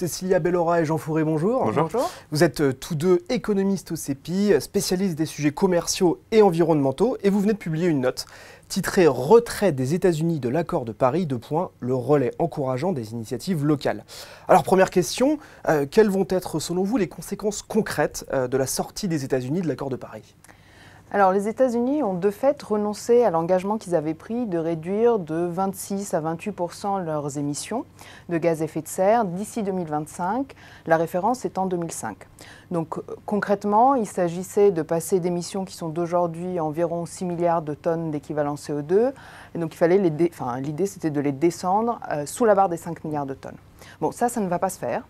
Cécilia Bellora et Jean Fouré, bonjour. bonjour. Vous êtes euh, tous deux économistes au CEPI, euh, spécialistes des sujets commerciaux et environnementaux, et vous venez de publier une note titrée Retrait des États-Unis de l'accord de Paris, de points, le relais encourageant des initiatives locales. Alors première question, euh, quelles vont être selon vous les conséquences concrètes de la sortie des États-Unis de l'accord de Paris alors les États-Unis ont de fait renoncé à l'engagement qu'ils avaient pris de réduire de 26 à 28 leurs émissions de gaz à effet de serre d'ici 2025, la référence étant 2005. Donc euh, concrètement, il s'agissait de passer d'émissions qui sont d'aujourd'hui environ 6 milliards de tonnes d'équivalent CO2, et donc il fallait l'idée c'était de les descendre euh, sous la barre des 5 milliards de tonnes. Bon, ça, ça ne va pas se faire.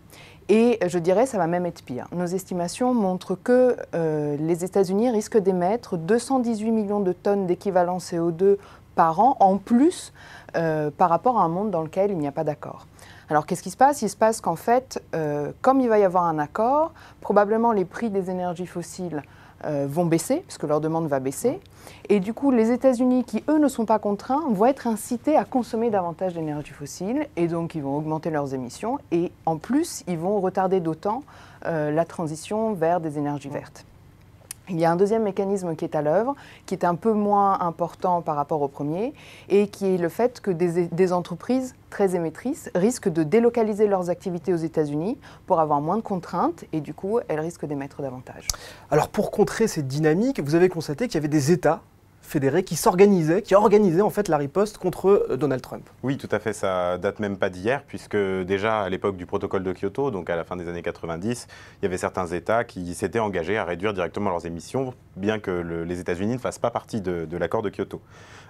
Et euh, je dirais, ça va même être pire. Nos estimations montrent que euh, les États-Unis risquent d'émettre 218 millions de tonnes d'équivalent CO2 par an en plus euh, par rapport à un monde dans lequel il n'y a pas d'accord. Alors qu'est-ce qui se passe Il se passe qu'en fait, comme il va y avoir un accord, probablement les prix des énergies fossiles euh, vont baisser, puisque leur demande va baisser. Et du coup, les États-Unis, qui eux ne sont pas contraints, vont être incités à consommer davantage d'énergie fossile, et donc ils vont augmenter leurs émissions, et en plus, ils vont retarder d'autant euh, la transition vers des énergies vertes. Il y a un deuxième mécanisme qui est à l'œuvre, qui est un peu moins important par rapport au premier, et qui est le fait que des, entreprises très émettrices risquent de délocaliser leurs activités aux États-Unis pour avoir moins de contraintes, et du coup, elles risquent d'émettre davantage. Alors pour contrer cette dynamique, vous avez constaté qu'il y avait des États fédérés qui s'organisaient, qui organisaient en fait la riposte contre euh, Donald Trump. Oui, tout à fait, ça date même pas d'hier, puisque déjà à l'époque du protocole de Kyoto, donc à la fin des années 90, il y avait certains États qui s'étaient engagés à réduire directement leurs émissions, bien que les États-Unis ne fassent pas partie de, l'accord de Kyoto.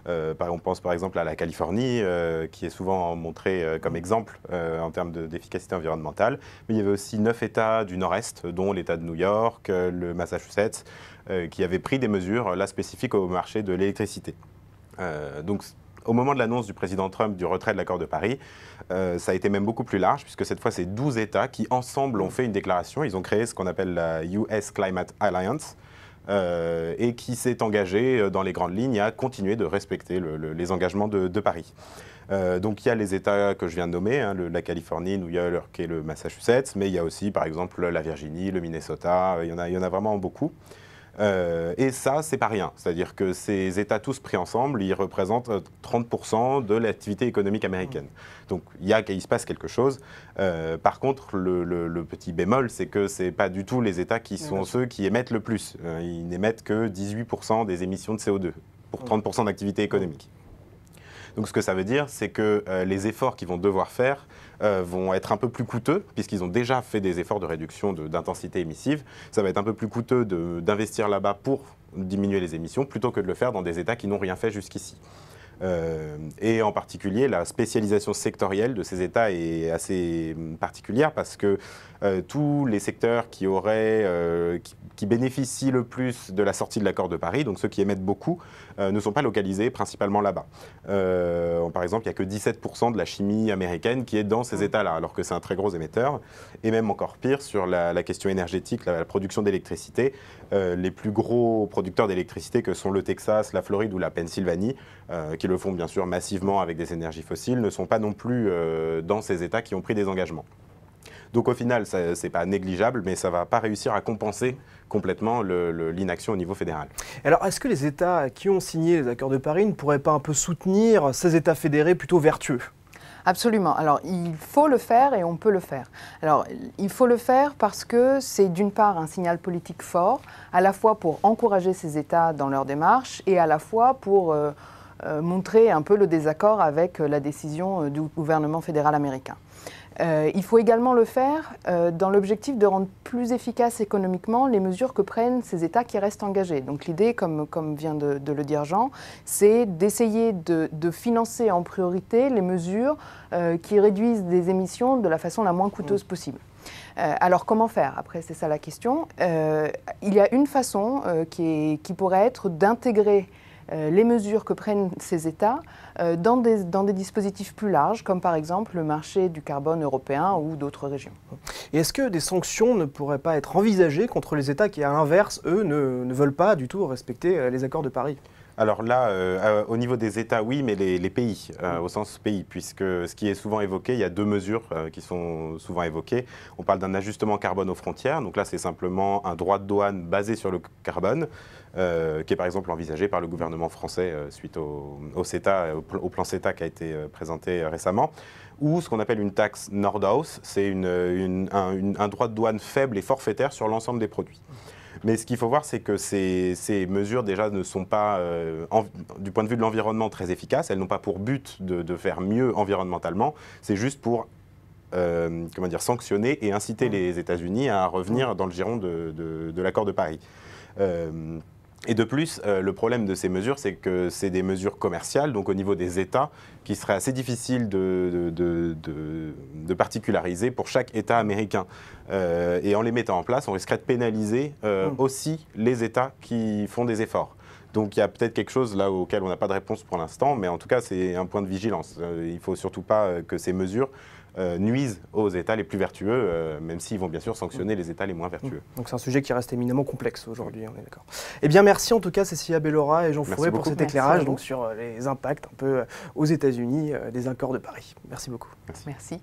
Euh, on pense par exemple à la Californie, euh, qui est souvent montrée comme exemple en termes d'efficacité environnementale, mais il y avait aussi neuf États du Nord-Est, dont l'État de New York, le Massachusetts, qui avaient pris des mesures là spécifiques au marché de l'électricité. Euh, donc au moment de l'annonce du président Trump du retrait de l'accord de Paris, euh, ça a été même beaucoup plus large, puisque cette fois, c'est 12 États qui, ensemble, ont fait une déclaration. Ils ont créé ce qu'on appelle la US Climate Alliance. Euh, et qui s'est engagé dans les grandes lignes à continuer de respecter les engagements de, Paris. donc il y a les États que je viens de nommer, hein, la Californie, New York et le Massachusetts, mais il y a aussi par exemple la Virginie, le Minnesota, il y en a, il y en a vraiment beaucoup. Euh, et ça, c'est pas rien. C'est-à-dire que ces États tous pris ensemble, ils représentent 30% euh, de l'activité économique américaine. Mmh. Donc il, y a, se passe quelque chose. Euh, par contre, le, petit bémol, c'est que ce pas du tout les États qui sont ceux qui émettent le plus. ils n'émettent que 18% des émissions de CO2 pour 30% mmh. d'activité économique. Donc ce que ça veut dire, c'est que euh, les efforts qu'ils vont devoir faire euh, vont être un peu plus coûteux, puisqu'ils ont déjà fait des efforts de réduction d'intensité émissive. Ça va être un peu plus coûteux d'investir là-bas pour diminuer les émissions, plutôt que de le faire dans des États qui n'ont rien fait jusqu'ici. Euh, et en particulier, la spécialisation sectorielle de ces États est assez hum, particulière parce que euh, tous les secteurs qui auraient, euh, qui, bénéficient le plus de la sortie de l'accord de Paris, donc ceux qui émettent beaucoup, ne sont pas localisés principalement là-bas. par exemple, il n'y a que 17% de la chimie américaine qui est dans ces mmh. États-là, alors que c'est un très gros émetteur. Et même encore pire, sur la, question énergétique, la, production d'électricité, les plus gros producteurs d'électricité que sont le Texas, la Floride ou la Pennsylvanie, qui le font bien sûr massivement avec des énergies fossiles, ne sont pas non plus euh, dans ces États qui ont pris des engagements. Donc au final, ce n'est pas négligeable, mais ça ne va pas réussir à compenser complètement l'inaction au niveau fédéral. Alors est-ce que les États qui ont signé les accords de Paris ne pourraient pas un peu soutenir ces États fédérés plutôt vertueux Absolument. Alors, il faut le faire et on peut le faire. Alors, il faut le faire parce que c'est d'une part un signal politique fort, à la fois pour encourager ces États dans leur démarche et à la fois pour... Euh, euh, montrer un peu le désaccord avec euh, la décision euh, du gouvernement fédéral américain. il faut également le faire dans l'objectif de rendre plus efficaces économiquement les mesures que prennent ces États qui restent engagés. Donc l'idée, comme, vient de, le dire Jean, c'est d'essayer de, financer en priorité les mesures qui réduisent des émissions de la façon la moins coûteuse mm. possible. alors comment faire Après, c'est ça la question. il y a une façon qui, pourrait être d'intégrer euh, les mesures que prennent ces États euh, dans des, dispositifs plus larges, comme par exemple le marché du carbone européen ou d'autres régions. Et est-ce que des sanctions ne pourraient pas être envisagées contre les États qui, à l'inverse, eux, ne veulent pas du tout respecter euh, les accords de Paris alors là, euh, euh, au niveau des États, oui, mais les, pays, euh, au sens pays, puisque ce qui est souvent évoqué, il y a deux mesures qui sont souvent évoquées. On parle d'un ajustement carbone aux frontières, donc là c'est simplement un droit de douane basé sur le carbone, qui est par exemple envisagé par le gouvernement français suite au, CETA, au, plan CETA qui a été présenté récemment, ou ce qu'on appelle une taxe Nordhaus, c'est un droit de douane faible et forfaitaire sur l'ensemble des produits. Mais ce qu'il faut voir, c'est que ces, mesures déjà ne sont pas, euh, du point de vue de l'environnement, très efficaces. Elles n'ont pas pour but de, faire mieux environnementalement. C'est juste pour euh, comment dire, sanctionner et inciter mm. les États-Unis à revenir mm. dans le giron de, l'accord de Paris. Euh, et de plus, euh, le problème de ces mesures, c'est que c'est des mesures commerciales, donc au niveau des États, qui serait assez difficile de, particulariser pour chaque État américain. Euh, et en les mettant en place, on risquerait de pénaliser euh, mm. aussi les États qui font des efforts. Donc il y a peut-être quelque chose là auquel on n'a pas de réponse pour l'instant, mais en tout cas c'est un point de vigilance. il ne faut surtout pas que ces mesures euh, nuisent aux États les plus vertueux, euh, même s'ils vont bien sûr sanctionner les États les moins vertueux. Donc c'est un sujet qui reste éminemment complexe aujourd'hui, on est d'accord. Eh bien merci en tout cas Cécilia Bellora et Jean Fouret pour cet éclairage donc, sur euh, les impacts un peu aux États-Unis des accords de Paris. Merci beaucoup. merci.